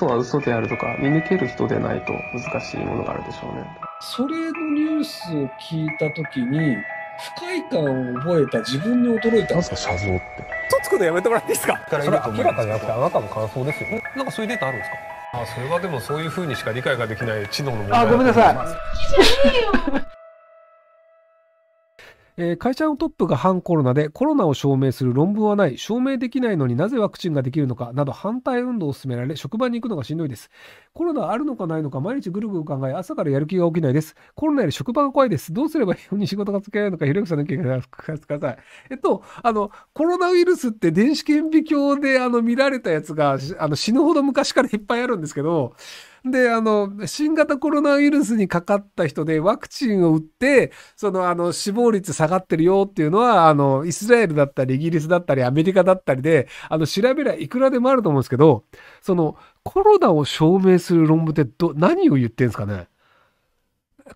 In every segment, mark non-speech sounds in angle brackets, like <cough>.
嘘は嘘であるとか見抜ける人でないと難しいものがあるでしょうね。それのニュースを聞いた時に不快感を覚えた自分に驚いたんですか写像って嘘つくのやめてもらっていいですかそれ明らかてあなたの感想ですよなんかそういうデータあるんですかあそれはでもそういうふうにしか理解ができない知能の問題あごめんなさいえー、会社のトップが反コロナでコロナを証明する論文はない、証明できないのになぜワクチンができるのかなど反対運動を進められ、職場に行くのがしんどいです。コロナあるのかないのか毎日ぐるぐる考え、朝からやる気が起きないです。コロナより職場が怖いです。どうすればいいように仕事がつけられるのか、ひろゆきさんの意見てください。えっと、あの、コロナウイルスって電子顕微鏡であの見られたやつが、あの死ぬほど昔からいっぱいあるんですけど、で、あの、新型コロナウイルスにかかった人でワクチンを打って、その、あの、死亡率下がってるよっていうのは、あの、イスラエルだったり、イギリスだったり、アメリカだったりで、あの、調べりゃいくらでもあると思うんですけど、その、コロナを証明する論文ってど、何を言ってんですかね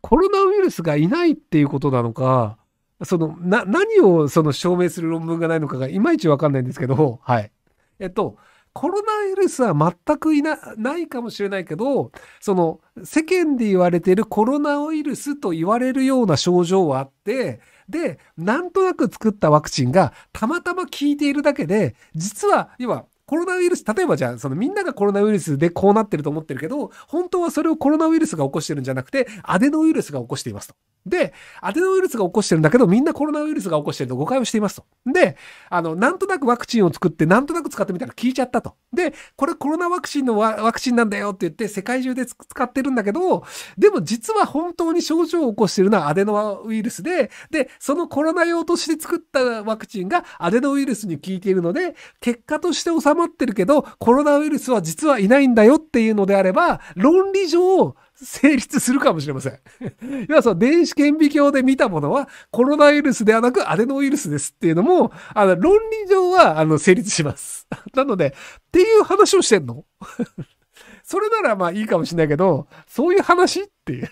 コロナウイルスがいないっていうことなのか、その、な、何をその証明する論文がないのかがいまいちわかんないんですけど、はい。えっと、コロナウイルスは全くいなないかもしれないけど、その世間で言われているコロナウイルスと言われるような症状はあって、で、なんとなく作ったワクチンがたまたま効いているだけで、実は、要はコロナウイルス、例えばじゃあ、そのみんながコロナウイルスでこうなってると思ってるけど、本当はそれをコロナウイルスが起こしてるんじゃなくて、アデノウイルスが起こしていますと。で、アデノウイルスが起こしてるんだけど、みんなコロナウイルスが起こしてると誤解をしていますと。で、あの、なんとなくワクチンを作って、なんとなく使ってみたら聞いちゃったと。で、これコロナワクチンのワクチンなんだよって言って、世界中で使ってるんだけど、でも実は本当に症状を起こしてるのはアデノウイルスで、で、そのコロナ用として作ったワクチンがアデノウイルスに効いているので、結果として収ままってるけど、コロナウイルスは実はいないんだよっていうのであれば、論理上、成立するかもしれません。<laughs> 要はその電子顕微鏡で見たものはコロナウイルスではなくアデノウイルスですっていうのも、あの、論理上は、あの、成立します。<laughs> なので、っていう話をしてんの <laughs> それならまあいいかもしれないけど、そういう話っていう。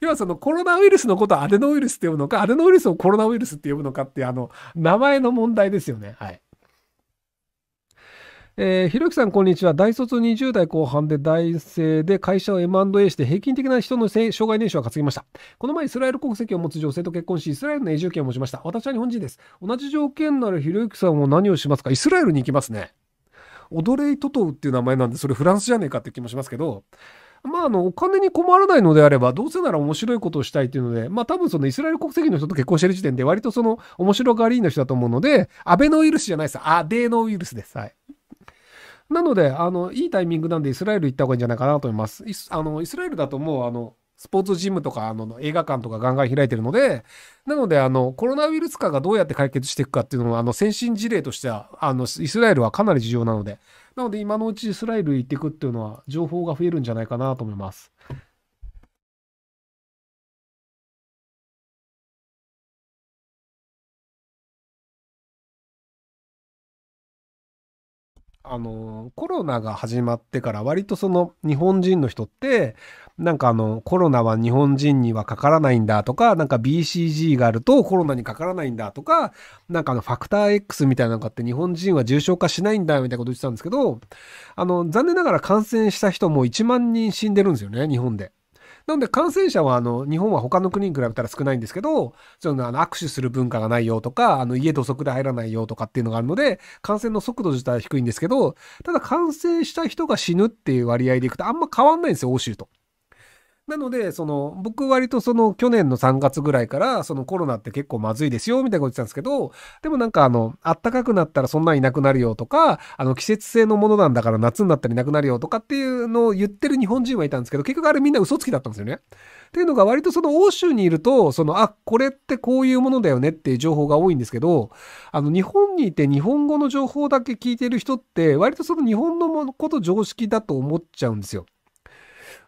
要はそのコロナウイルスのことをアデノウイルスって呼ぶのか、アデノウイルスをコロナウイルスって呼ぶのかっていうあの、名前の問題ですよね。はい。えー、ひろゆきさん、こんにちは。大卒20代後半で大生で会社を M&A して平均的な人の生涯年収は担ぎました。この前、イスラエル国籍を持つ女性と結婚し、イスラエルの永住権を持ちました。私は日本人です。同じ条件ならひろゆきさんは何をしますかイスラエルに行きますね。オドレイ・トトウっていう名前なんで、それフランスじゃねえかって気もしますけど、まあ、あの、お金に困らないのであれば、どうせなら面白いことをしたいっていうので、まあ、多分そのイスラエル国籍の人と結婚してる時点で、割とその面白がりの人だと思うので、アベノウイルスじゃないです。アデノウイルスです。はい。なので、あの、いいタイミングなんでイスラエル行った方がいいんじゃないかなと思います。イスあのイスラエルだともう、あの、スポーツジムとか、あの、映画館とかガンガン開いてるので、なので、あの、コロナウイルス化がどうやって解決していくかっていうのは、あの、先進事例としては、あの、イスラエルはかなり重要なので、なので、今のうちイスラエル行っていくっていうのは、情報が増えるんじゃないかなと思います。あのコロナが始まってから割とその日本人の人ってなんかあのコロナは日本人にはかからないんだとかなんか BCG があるとコロナにかからないんだとかなんかあのファクター X みたいなのがあって日本人は重症化しないんだみたいなこと言ってたんですけどあの残念ながら感染した人も1万人死んでるんですよね日本で。なので感染者はあの日本は他の国に比べたら少ないんですけど、そのあの握手する文化がないよとか、あの家土足で入らないよとかっていうのがあるので、感染の速度自体は低いんですけど、ただ感染した人が死ぬっていう割合でいくとあんま変わんないんですよ、欧州と。なので、その、僕割とその去年の3月ぐらいから、そのコロナって結構まずいですよ、みたいなこと言ってたんですけど、でもなんかあの、暖かくなったらそんないなくなるよとか、あの、季節性のものなんだから夏になったらいなくなるよとかっていうのを言ってる日本人はいたんですけど、結局あれみんな嘘つきだったんですよね。っていうのが割とその欧州にいると、その、あ、これってこういうものだよねっていう情報が多いんですけど、あの、日本にいて日本語の情報だけ聞いてる人って、割とその日本のこと常識だと思っちゃうんですよ。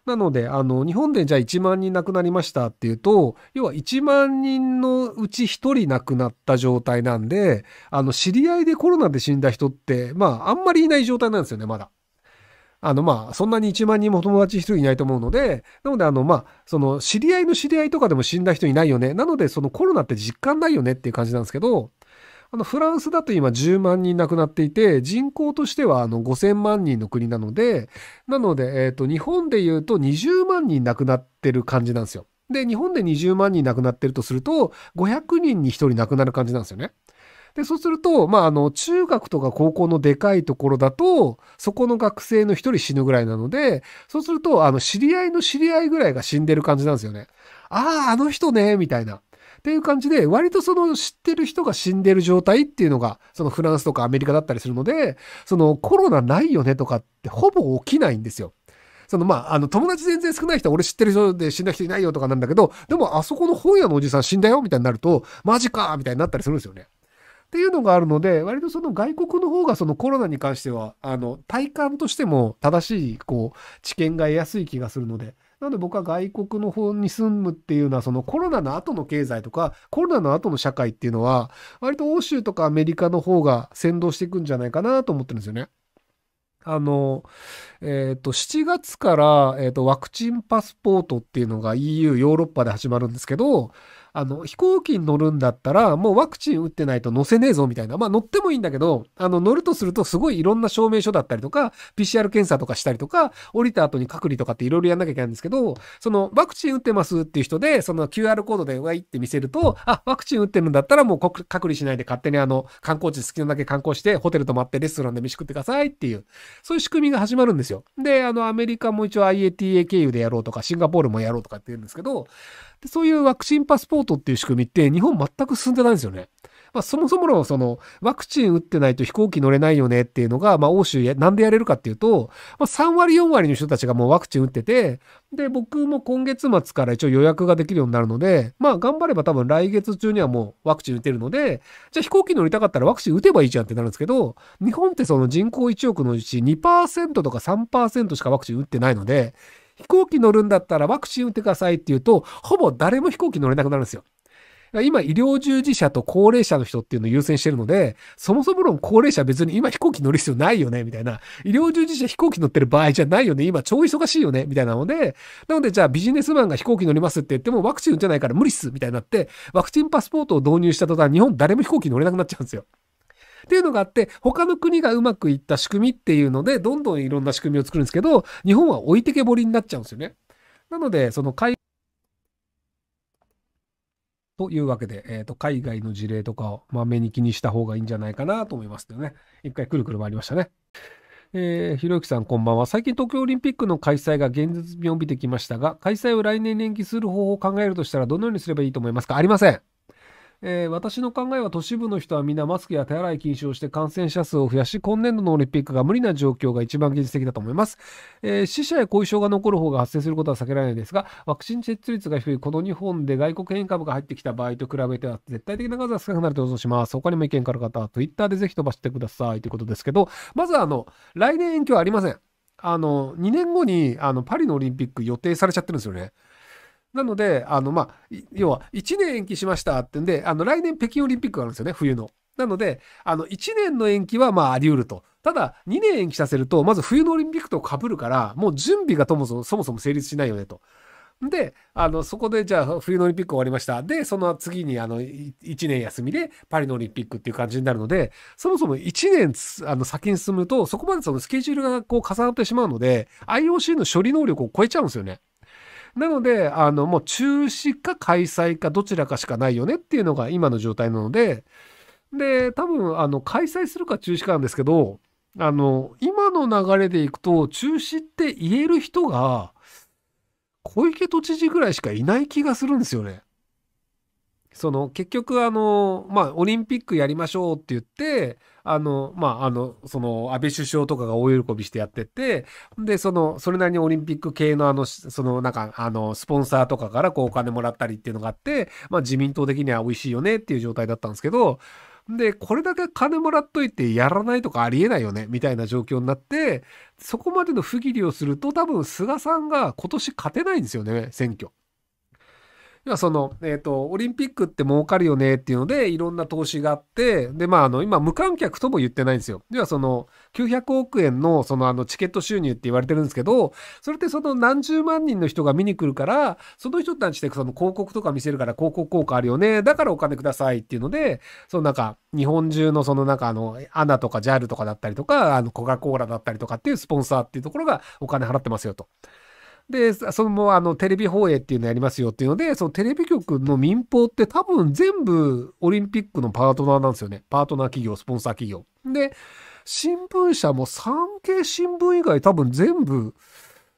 なので、あの、日本でじゃあ1万人亡くなりましたっていうと、要は1万人のうち1人亡くなった状態なんで、あの、知り合いでコロナで死んだ人って、まあ、あんまりいない状態なんですよね、まだ。あの、まあ、そんなに1万人も友達1人いないと思うので、なので、あの、まあ、その、知り合いの知り合いとかでも死んだ人いないよね。なので、そのコロナって実感ないよねっていう感じなんですけど、あのフランスだと今10万人亡くなっていて、人口としてはあの5000万人の国なので、なので、えっ、と、日本で言うと20万人亡くなってる感じなんですよ。で、日本で20万人亡くなってるとすると、500人に1人亡くなる感じなんですよね。で、そうすると、まあ、あの、中学とか高校のでかいところだと、そこの学生の一人死ぬぐらいなので、そうすると、あの、知り合いの知り合いぐらいが死んでる感じなんですよね。ああ、あの人ね、みたいな。っていう感じで、割とその知ってる人が死んでる状態っていうのが、そのフランスとかアメリカだったりするので、そのコロナないよねとかってほぼ起きないんですよ。そのまあ、あの、友達全然少ない人、俺知ってる人で死んだ人いないよとかなんだけど、でもあそこの本屋のおじさん死んだよみたいになると、マジかみたいになったりするんですよね。っていうのがあるので、割とその外国の方がそのコロナに関しては、あの、体感としても正しい、こう、知見が得やすい気がするので、なので僕は外国の方に住むっていうのは、そのコロナの後の経済とか、コロナの後の社会っていうのは、割と欧州とかアメリカの方が先導していくんじゃないかなと思ってるんですよね。あの、えっ、ー、と、7月から、えっ、ー、と、ワクチンパスポートっていうのが EU、ヨーロッパで始まるんですけど、あの、飛行機に乗るんだったら、もうワクチン打ってないと乗せねえぞみたいな。まあ乗ってもいいんだけど、あの、乗るとするとすごいいろんな証明書だったりとか、PCR 検査とかしたりとか、降りた後に隔離とかっていろいろやんなきゃいけないんですけど、その、ワクチン打ってますっていう人で、その QR コードでわ行って見せると、あ、ワクチン打ってるんだったらもう隔離しないで勝手にあの、観光地好きなだけ観光して、ホテル泊まってレストランで飯食ってくださいっていう、そういう仕組みが始まるんですよ。で、あの、アメリカも一応 IATA 経由でやろうとか、シンガポールもやろうとかって言うんですけど、そういうワクチンパスポートートっていう仕組みって日本全く進んでないんですよね。まあ、そもそものそのワクチン打ってないと飛行機乗れないよねっていうのが、まあ、欧州なんでやれるかっていうと、まあ、3割4割の人たちがもうワクチン打ってて、で、僕も今月末から一応予約ができるようになるので、まあ、頑張れば多分来月中にはもうワクチン打てるので、じゃあ飛行機乗りたかったらワクチン打てばいいじゃんってなるんですけど、日本ってその人口1億のうち2%とか3%しかワクチン打ってないので、飛行機乗るんだったらワクチン打ってくださいって言うと、ほぼ誰も飛行機乗れなくなるんですよ。今、医療従事者と高齢者の人っていうのを優先してるので、そもそも論高齢者別に今飛行機乗る必要ないよね、みたいな。医療従事者飛行機乗ってる場合じゃないよね、今超忙しいよね、みたいなので、なのでじゃあビジネスマンが飛行機乗りますって言ってもワクチン打てないから無理っす、みたいになって、ワクチンパスポートを導入した途端、日本誰も飛行機乗れなくなっちゃうんですよ。っていうのがあって、他の国がうまくいった仕組みっていうので、どんどんいろんな仕組みを作るんですけど、日本は置いてけぼりになっちゃうんですよね。なので、その海というわけで、えーと、海外の事例とかをま目に気にした方がいいんじゃないかなと思いますけどね。一回くるくる回りましたね。えー、ひろゆきさんこんばんは。最近東京オリンピックの開催が現実味を帯びてきましたが、開催を来年延期する方法を考えるとしたらどのようにすればいいと思いますかありません。えー、私の考えは都市部の人は皆マスクや手洗い禁止をして感染者数を増やし、今年度のオリンピックが無理な状況が一番現実的だと思います。えー、死者や後遺症が残る方が発生することは避けられないですが、ワクチン接種率が低いこの日本で外国変異株が入ってきた場合と比べては絶対的な数は少なくなると予想します。他にも意見がある方は Twitter でぜひ飛ばしてくださいということですけど、まずあの、来年延期はありません。あの、2年後にあのパリのオリンピック予定されちゃってるんですよね。なので、あの、まあ、要は、1年延期しましたってんで、あの、来年北京オリンピックがあるんですよね、冬の。なので、あの、1年の延期は、まあ、あり得ると。ただ、2年延期させると、まず冬のオリンピックと被るから、もう準備がともそも、そもそも成立しないよね、と。で、あの、そこで、じゃあ、冬のオリンピック終わりました。で、その次に、あの、1年休みで、パリのオリンピックっていう感じになるので、そもそも1年、あの、先に進むと、そこまでそのスケジュールがこう、重なってしまうので、IOC の処理能力を超えちゃうんですよね。なので、あの、もう中止か開催かどちらかしかないよねっていうのが今の状態なので、で、多分、あの、開催するか中止かなんですけど、あの、今の流れでいくと、中止って言える人が、小池都知事ぐらいしかいない気がするんですよね。その結局あの、まあ、オリンピックやりましょうって言って、あの、まあ、あの、その、安倍首相とかが大喜びしてやってて、で、その、それなりにオリンピック系のあの、その、なんか、あの、スポンサーとかからこうお金もらったりっていうのがあって、まあ、自民党的には美味しいよねっていう状態だったんですけど、で、これだけ金もらっといてやらないとかありえないよね、みたいな状況になって、そこまでの不義理をすると多分菅さんが今年勝てないんですよね、選挙。要はその、えー、と、オリンピックって儲かるよねっていうので、いろんな投資があって、で、まあ、あの、今、無観客とも言ってないんですよ。要はその、900億円の、その、あの、チケット収入って言われてるんですけど、それってその何十万人の人が見に来るから、その人たちでその広告とか見せるから広告効果あるよね、だからお金くださいっていうので、そのなんか、日本中のそのかあの、アナとか JAL とかだったりとか、あの、コカ・コーラだったりとかっていうスポンサーっていうところがお金払ってますよと。で、そのあのテレビ放映っていうのやりますよっていうので、そのテレビ局の民放って多分全部オリンピックのパートナーなんですよね。パートナー企業、スポンサー企業。で、新聞社も産経新聞以外多分全部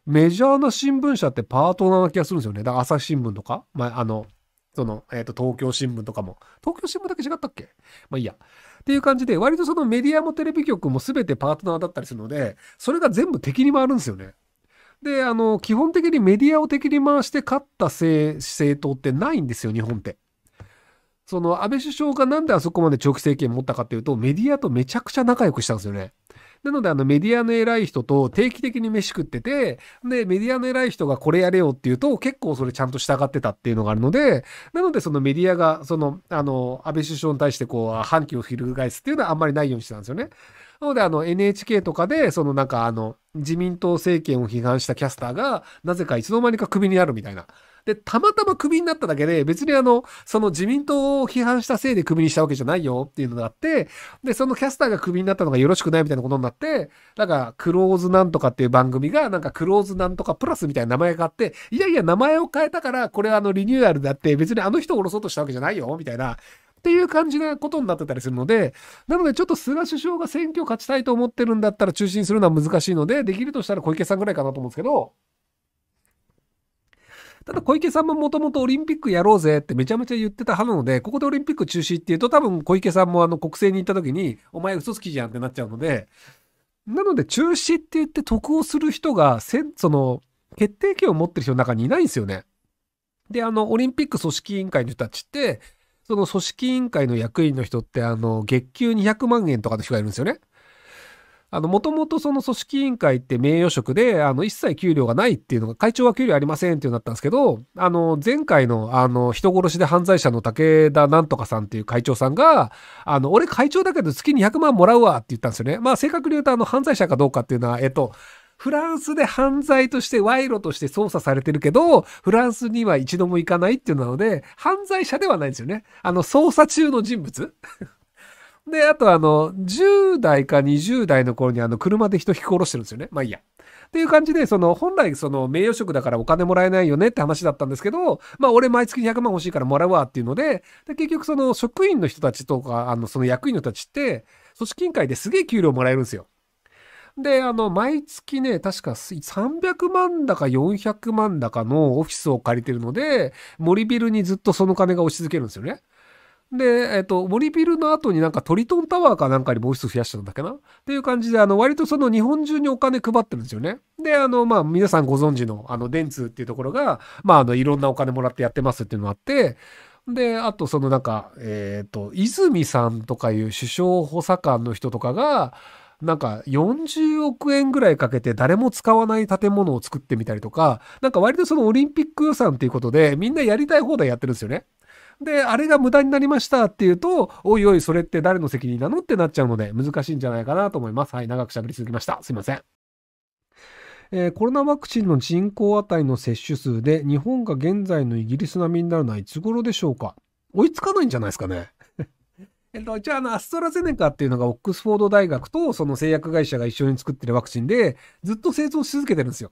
メジャーな新聞社ってパートナーな気がするんですよね。だから朝日新聞とか、まあ、あの、その、えっ、ー、と、東京新聞とかも。東京新聞だけ違ったっけまあいいや。っていう感じで、割とそのメディアもテレビ局も全てパートナーだったりするので、それが全部敵に回るんですよね。で、あの、基本的にメディアを敵に回して勝った政党ってないんですよ、日本って。その安倍首相がなんであそこまで長期政権持ったかっていうと、メディアとめちゃくちゃ仲良くしたんですよね。なので、あの、メディアの偉い人と定期的に飯食ってて、で、メディアの偉い人がこれやれよっていうと、結構それちゃんと従ってたっていうのがあるので、なので、そのメディアが、その、あの、安倍首相に対してこう、反旗を翻すっていうのはあんまりないようにしてたんですよね。なので、あの、NHK とかで、そのなんか、あの、自民党政権を批判したキャスターが、なぜかいつの間にかクビになるみたいな。で、たまたまクビになっただけで、別にあの、その自民党を批判したせいでクビにしたわけじゃないよっていうのがあって、で、そのキャスターがクビになったのがよろしくないみたいなことになって、なんか、クローズなんとかっていう番組が、なんか、クローズなんとかプラスみたいな名前があって、いやいや、名前を変えたから、これはあの、リニューアルだって、別にあの人を下ろそうとしたわけじゃないよ、みたいな。っていう感じなことになってたりするので、なのでちょっと菅首相が選挙勝ちたいと思ってるんだったら中心するのは難しいので、できるとしたら小池さんぐらいかなと思うんですけど、ただ小池さんももともとオリンピックやろうぜってめちゃめちゃ言ってた派なので、ここでオリンピック中止っていうと多分小池さんもあの国政に行った時に、お前嘘つきじゃんってなっちゃうので、なので中止って言って得をする人が、その、決定権を持ってる人の中にいないんですよね。で、あの、オリンピック組織委員会の人たちって、その組織委員会の役員の人って、あの、月給200万円とかの人がいるんですよね。あの、もともとその組織委員会って名誉職で、あの、一切給料がないっていうのが、会長は給料ありませんっていうなったんですけど、あの、前回の、あの、人殺しで犯罪者の武田なんとかさんっていう会長さんが、あの、俺会長だけど月200万もらうわって言ったんですよね。まあ、正確に言うと、あの、犯罪者かどうかっていうのは、えっと、フランスで犯罪として賄賂として捜査されてるけど、フランスには一度も行かないっていうのなので、犯罪者ではないんですよね。あの、捜査中の人物で、あとあの、10代か20代の頃にあの、車で人引き殺してるんですよね。まあいいや。っていう感じで、その、本来その、名誉職だからお金もらえないよねって話だったんですけど、まあ俺毎月200万欲しいからもらうわっていうので、で、結局その、職員の人たちとか、あの、その役員の人たちって、組織委員会ですげえ給料もらえるんですよ。で、あの、毎月ね、確か300万だか400万だかのオフィスを借りてるので、森ビルにずっとその金が押し続けるんですよね。で、えっ、ー、と、森ビルの後になんかトリトンタワーかなんかにもう一つ増やしたんだっけなっていう感じで、あの、割とその日本中にお金配ってるんですよね。で、あの、まあ、皆さんご存知の、あの、電通っていうところが、まあ、あの、いろんなお金もらってやってますっていうのがあって、で、あとそのなんか、えっ、ー、と、泉さんとかいう首相補佐官の人とかが、なんか40億円ぐらいかけて誰も使わない建物を作ってみたりとか、なんか割とそのオリンピック予算っていうことでみんなやりたい放題やってるんですよね。で、あれが無駄になりましたっていうと、おいおい、それって誰の責任なのってなっちゃうので、難しいんじゃないかなと思います。はい、長く喋り続きました。すいません。えー、コロナワクチンの人口あたりの接種数で、日本が現在のイギリス並みになるのはいつ頃でしょうか追いつかないんじゃないですかね。えっと、一応あの、アストラゼネカっていうのがオックスフォード大学とその製薬会社が一緒に作ってるワクチンで、ずっと製造し続けてるんですよ。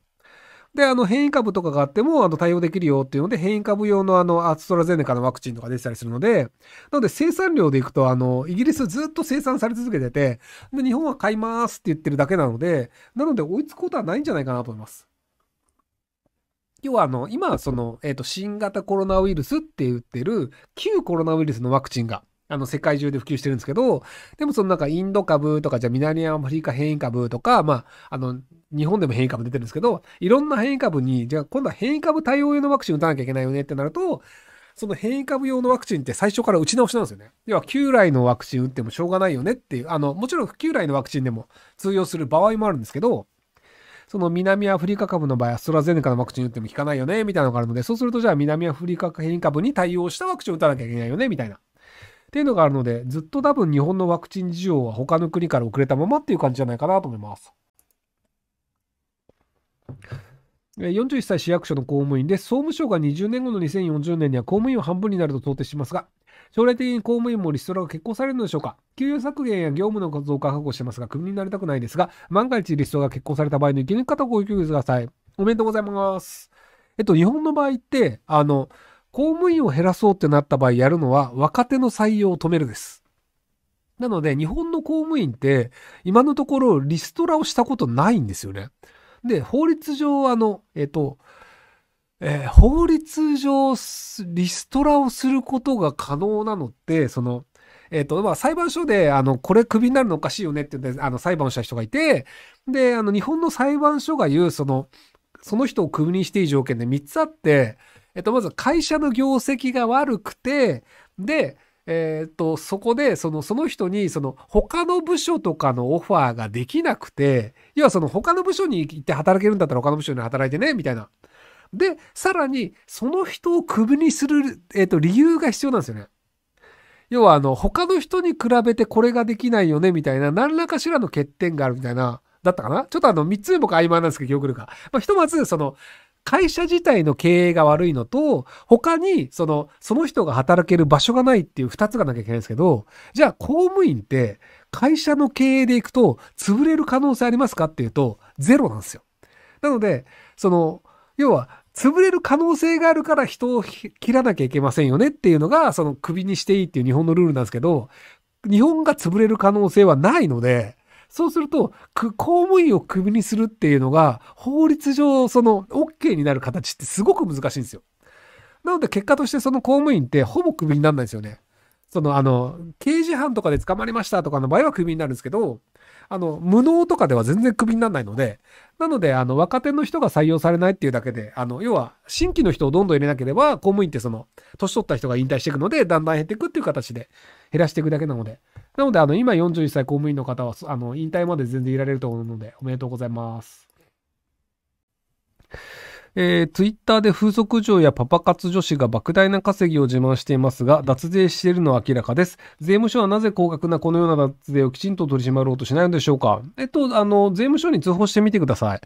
で、あの、変異株とかがあっても、あの、対応できるよっていうので、変異株用のあの、アストラゼネカのワクチンとか出てたりするので、なので生産量でいくと、あの、イギリスずっと生産され続けてて、で、日本は買いますって言ってるだけなので、なので追いつくことはないんじゃないかなと思います。要はあの、今、その、えっ、と、新型コロナウイルスって言ってる、旧コロナウイルスのワクチンが、あの、世界中で普及してるんですけど、でもそのなんかインド株とか、じゃあ南アフリカ変異株とか、まあ、あの、日本でも変異株出てるんですけど、いろんな変異株に、じゃあ今度は変異株対応用のワクチン打たなきゃいけないよねってなると、その変異株用のワクチンって最初から打ち直しなんですよね。要は旧来のワクチン打ってもしょうがないよねっていう、あの、もちろん旧来のワクチンでも通用する場合もあるんですけど、その南アフリカ株の場合、アストラゼネカのワクチン打っても効かないよね、みたいなのがあるので、そうするとじゃあ南アフリカ変異株に対応したワクチン打たなきゃいけないよね、みたいな。っていうのがあるので、ずっと多分日本のワクチン事情は他の国から遅れたままっていう感じじゃないかなと思います。41歳市役所の公務員で、総務省が20年後の2040年には公務員を半分になると想定しますが、将来的に公務員もリストラが決行されるのでしょうか給与削減や業務の増加を確保してますが、クビになりたくないですが、万が一リストが決行された場合の生き抜き方をご教育ください。おめでとうございます。えっと、日本の場合って、あの、公務員を減らそうってなった場合やるのは若手の採用を止めるです。なので、日本の公務員って、今のところリストラをしたことないんですよね。で、法律上、あの、えっと、えー、法律上、リストラをすることが可能なのって、その、えっ、ー、と、まあ、裁判所で、あの、これクビになるのおかしいよねって言って、あの、裁判をした人がいて、で、あの、日本の裁判所が言う、その、その人をクビにしていい条件で3つあって、っと、まず会社の業績が悪くて、で、えっと、そこで、その、その人に、その、他の部署とかのオファーができなくて、要はその、他の部署に行って働けるんだったら他の部署に働いてね、みたいな。で、さらに、その人をクビにする、えっと、理由が必要なんですよね。要は、あの、他の人に比べてこれができないよね、みたいな、何らかしらの欠点があるみたいな、だったかなちょっとあの、3つ目僕曖昧なんですけど、記憶力が。まあ、ひとまず、その、会社自体の経営が悪いのと、他に、その、その人が働ける場所がないっていう2つがなきゃいけないんですけど、じゃあ公務員って、会社の経営で行くと、潰れる可能性ありますかっていうと、ゼロなんですよ。なので、その、要は、潰れる可能性があるから人を切らなきゃいけませんよねっていうのが、その首にしていいっていう日本のルールなんですけど、日本が潰れる可能性はないので、そうすると、公務員をクビにするっていうのが、法律上、その、OK になる形ってすごく難しいんですよ。なので、結果としてその公務員ってほぼクビにならないんですよね。その、あの、刑事犯とかで捕まりましたとかの場合はクビになるんですけど、あの、無能とかでは全然クビにならないので、なので、あの、若手の人が採用されないっていうだけで、あの、要は、新規の人をどんどん入れなければ、公務員ってその、年取った人が引退していくので、だんだん減っていくっていう形で、減らしていくだけなので、なので、あの、今41歳公務員の方は、あの、引退まで全然いられると思うので、おめでとうございます。えー、ツイッターで風俗嬢やパパ活女子が莫大な稼ぎを自慢していますが、脱税しているのは明らかです。税務署はなぜ高額なこのような脱税をきちんと取り締まろうとしないのでしょうかえっと、あの、税務署に通報してみてください。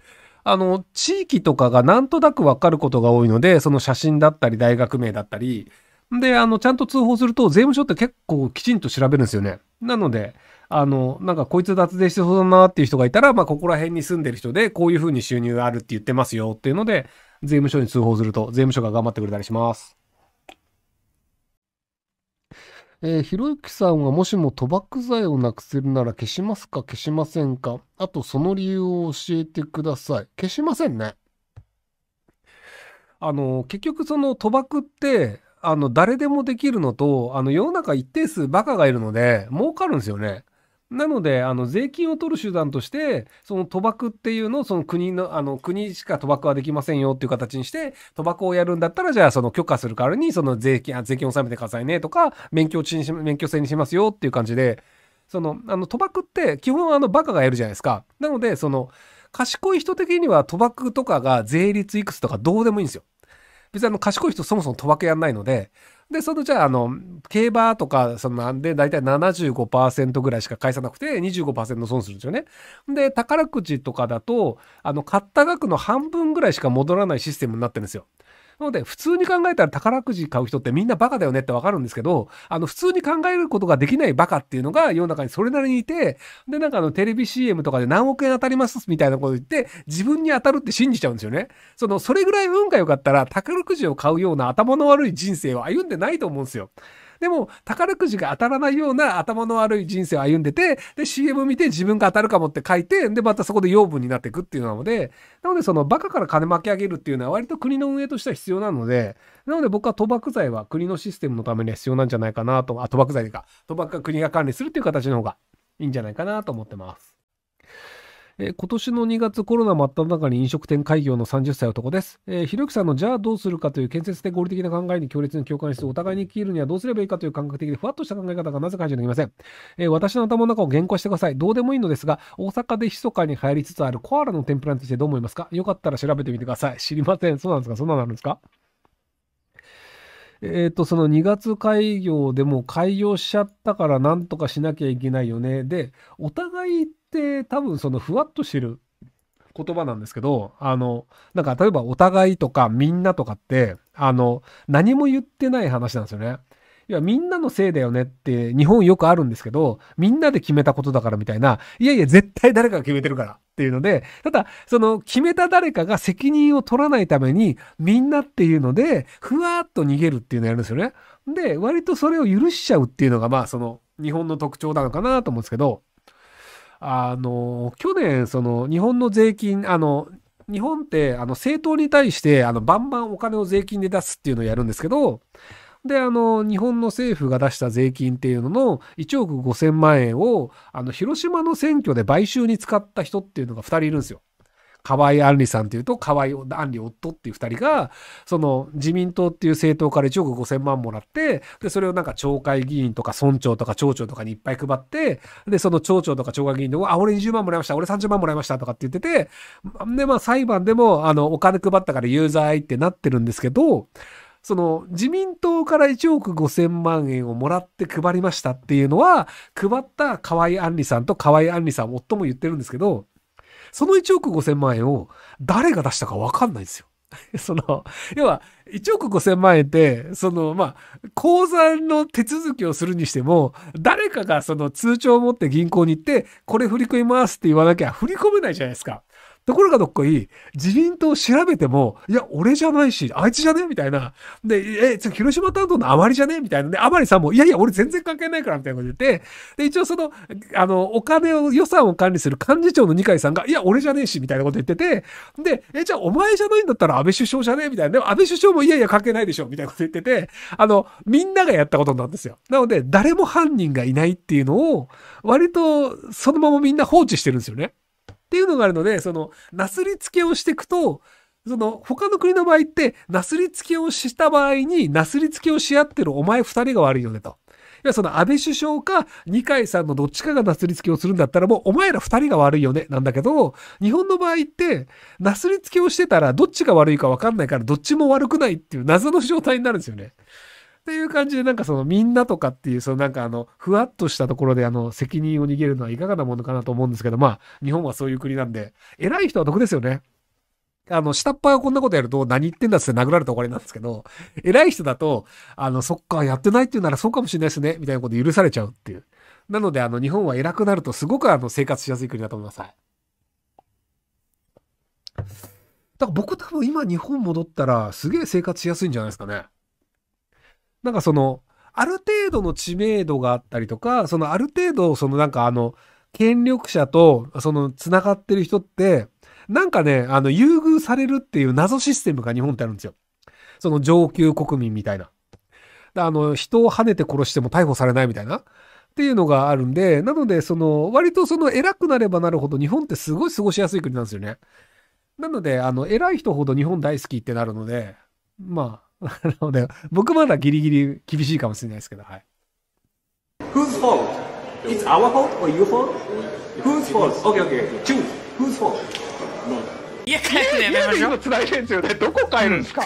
あの、地域とかがなんとなくわかることが多いので、その写真だったり、大学名だったり、で、あの、ちゃんと通報すると、税務署って結構きちんと調べるんですよね。なので、あの、なんかこいつ脱税してそうだなっていう人がいたら、まあ、ここら辺に住んでる人で、こういう風に収入あるって言ってますよっていうので、税務署に通報すると、税務署が頑張ってくれたりします。えー、ひろゆきさんはもしも賭博罪をなくせるなら消しますか消しませんかあとその理由を教えてください。消しませんね。あの、結局その賭博って、あの、誰でもできるのと、あの、世の中一定数バカがいるので、儲かるんですよね。なので、あの、税金を取る手段として、その賭博っていうのを、その国の、あの、国しか賭博はできませんよっていう形にして、賭博をやるんだったら、じゃあ、その許可する代わりに、その税金、あ税金納めてくださいねとか、免許制にし、免許制にしますよっていう感じで、その、あの、賭博って、基本あの、バカがやるじゃないですか。なので、その、賢い人的には賭博とかが税率いくつとかどうでもいいんですよ。別にあの賢い人そもそも賭博やんないので、で、そのじゃあ、あの、競馬とか、そのなんで、だいたい75%ぐらいしか返さなくて25、損するんですよね。で、宝くじとかだと、あの、買った額の半分ぐらいしか戻らないシステムになってるんですよ。なので、普通に考えたら宝くじ買う人ってみんなバカだよねってわかるんですけど、あの、普通に考えることができないバカっていうのが世の中にそれなりにいて、で、なんかあの、テレビ CM とかで何億円当たりますみたいなこと言って、自分に当たるって信じちゃうんですよね。その、それぐらい運が良かったら、宝くじを買うような頭の悪い人生を歩んでないと思うんですよ。でも、宝くじが当たらないような頭の悪い人生を歩んでて、で、CM 見て自分が当たるかもって書いて、で、またそこで養分になっていくっていうので、なので、その、バカから金巻き上げるっていうのは割と国の運営としては必要なので、なので僕は賭博罪は国のシステムのためには必要なんじゃないかなと、あ、賭博罪でか、賭博は国が管理するっていう形の方がいいんじゃないかなと思ってます。えー、今年の2月コロナ真っ只中に飲食店開業の30歳男です。えー、ひろゆきさんのじゃあどうするかという建設的合理的な考えに強烈に共感しつお互いに生きるにはどうすればいいかという感覚的でふわっとした考え方がなぜ解除できません。えー、私の頭の中を原稿してください。どうでもいいのですが、大阪で密かに流行りつつあるコアラの天ぷらについてどう思いますかよかったら調べてみてください。知りません。そうなんですかそんなのあるんですかえっ、ー、と、その2月開業でも開業しちゃったからなんとかしなきゃいけないよね。で、お互いって多分そのふわっとしてる言葉なんですけど、あの、なんか例えばお互いとかみんなとかって、あの、何も言ってない話なんですよね。いや、みんなのせいだよねって日本よくあるんですけど、みんなで決めたことだからみたいな、いやいや、絶対誰かが決めてるからっていうので、ただ、その決めた誰かが責任を取らないために、みんなっていうので、ふわーっと逃げるっていうのをやるんですよね。で、割とそれを許しちゃうっていうのが、まあ、その日本の特徴なのかなと思うんですけど、あの、去年、その日本の税金、あの、日本ってあの政党に対してあのバンバンお金を税金で出すっていうのをやるんですけど、で、あの、日本の政府が出した税金っていうのの1億5000万円を、あの、広島の選挙で買収に使った人っていうのが2人いるんですよ。河合安里さんっていうと、河合安里夫っていう二人が、その自民党っていう政党から1億5000万もらって、で、それをなんか町会議員とか村長とか町長とかにいっぱい配って、で、その町長とか町会議員であ、俺20万もらいました、俺30万もらいましたとかって言ってて、で、まあ裁判でも、あの、お金配ったから有罪ってなってるんですけど、その自民党から1億5000万円をもらって配りましたっていうのは、配った河合安里さんと河合安里さん、夫も言ってるんですけど、その1億5000万円を誰が出したかわかんないんですよ。<laughs> その、要は、1億5000万円って、その、まあ、口座の手続きをするにしても、誰かがその通帳を持って銀行に行って、これ振り込みますって言わなきゃ振り込めないじゃないですか。ところがどっこい、自民党を調べても、いや、俺じゃないし、あいつじゃねみたいな。で、え、広島担当のあまりじゃねみたいな。で、あまりさんも、いやいや、俺全然関係ないから、みたいなこと言って、で、一応その、あの、お金を、予算を管理する幹事長の二階さんが、いや、俺じゃねえし、みたいなこと言ってて、で、え、じゃあお前じゃないんだったら安倍首相じゃねえみたいな。でも安倍首相も、いやいや、関係ないでしょ、みたいなこと言ってて、あの、みんながやったことなんですよ。なので、誰も犯人がいないっていうのを、割と、そのままみんな放置してるんですよね。っていうのがあるので、その、なすりつけをしていくと、その、他の国の場合って、なすりつけをした場合に、なすりつけをし合ってるお前二人が悪いよねと。いや、その安倍首相か二階さんのどっちかがなすりつけをするんだったらもうお前ら二人が悪いよね、なんだけど、日本の場合って、なすりつけをしてたらどっちが悪いかわかんないからどっちも悪くないっていう謎の状態になるんですよね。っていう感じで、なんかそのみんなとかっていう、そのなんかあの、ふわっとしたところであの、責任を逃げるのはいかがなものかなと思うんですけど、まあ、日本はそういう国なんで、偉い人は得ですよね。あの、下っ端がこんなことやると、何言ってんだっって殴られた終わりなんですけど、偉い人だと、あの、そっか、やってないっていうならそうかもしれないですね、みたいなこと許されちゃうっていう。なので、あの、日本は偉くなると、すごくあの、生活しやすい国だと思います。だから僕多分今日本戻ったら、すげえ生活しやすいんじゃないですかね。なんかその、ある程度の知名度があったりとか、そのある程度、そのなんかあの、権力者と、その、つながってる人って、なんかね、あの、優遇されるっていう謎システムが日本ってあるんですよ。その上級国民みたいな。あの、人を跳ねて殺しても逮捕されないみたいな。っていうのがあるんで、なので、その、割とその偉くなればなるほど日本ってすごい過ごしやすい国なんですよね。なので、あの、偉い人ほど日本大好きってなるので、まあ、なので、僕まだギリギリ厳しいかもしれないですけど、はい。Whose fault? It's our fault or your fault? Whose fault? Okay, okay, choose. Whose fault? 家帰るのやめましょう。家で今繋いでんすよね。どこ帰るんですか